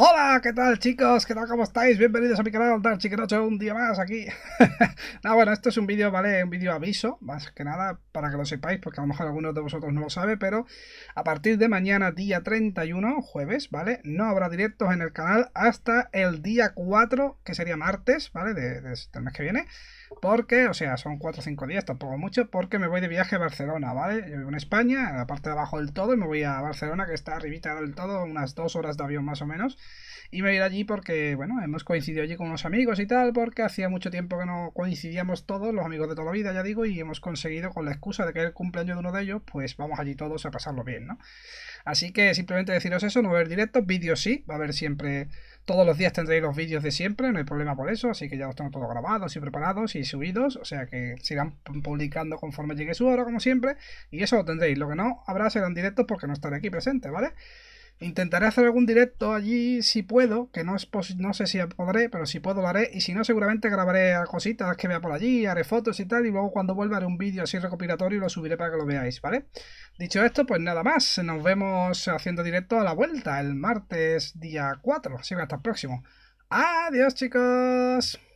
Hola, ¿qué tal chicos? ¿Qué tal? ¿Cómo estáis? Bienvenidos a mi canal Dark chiquerocho, un día más aquí. no, ah, bueno, esto es un vídeo, ¿vale? Un vídeo aviso, más que nada, para que lo sepáis, porque a lo mejor algunos de vosotros no lo sabe, pero a partir de mañana, día 31, jueves, ¿vale? No habrá directos en el canal hasta el día 4, que sería martes, ¿vale? De, de, del mes que viene. Porque, o sea, son 4 o 5 días, tampoco mucho, porque me voy de viaje a Barcelona, ¿vale? Yo vivo en España, en la parte de abajo del todo, y me voy a Barcelona, que está arribita del todo, unas 2 horas de avión más o menos. Y me voy a ir allí porque, bueno, hemos coincidido allí con unos amigos y tal, porque hacía mucho tiempo que no coincidíamos todos, los amigos de toda la vida, ya digo, y hemos conseguido con la excusa de que es el cumpleaños de uno de ellos, pues vamos allí todos a pasarlo bien, ¿no? Así que simplemente deciros eso, no va a haber directos, vídeos sí, va a haber siempre, todos los días tendréis los vídeos de siempre, no hay problema por eso, así que ya los tengo todos grabados y preparados y subidos, o sea que se irán publicando conforme llegue su hora, como siempre, y eso lo tendréis, lo que no habrá serán directos porque no estaré aquí presente, ¿vale? Intentaré hacer algún directo allí si puedo, que no, es no sé si podré, pero si puedo lo haré. Y si no, seguramente grabaré cositas que vea por allí, haré fotos y tal. Y luego cuando vuelva haré un vídeo así recopilatorio y lo subiré para que lo veáis, ¿vale? Dicho esto, pues nada más. Nos vemos haciendo directo a la vuelta el martes día 4. Así que hasta el próximo. Adiós, chicos.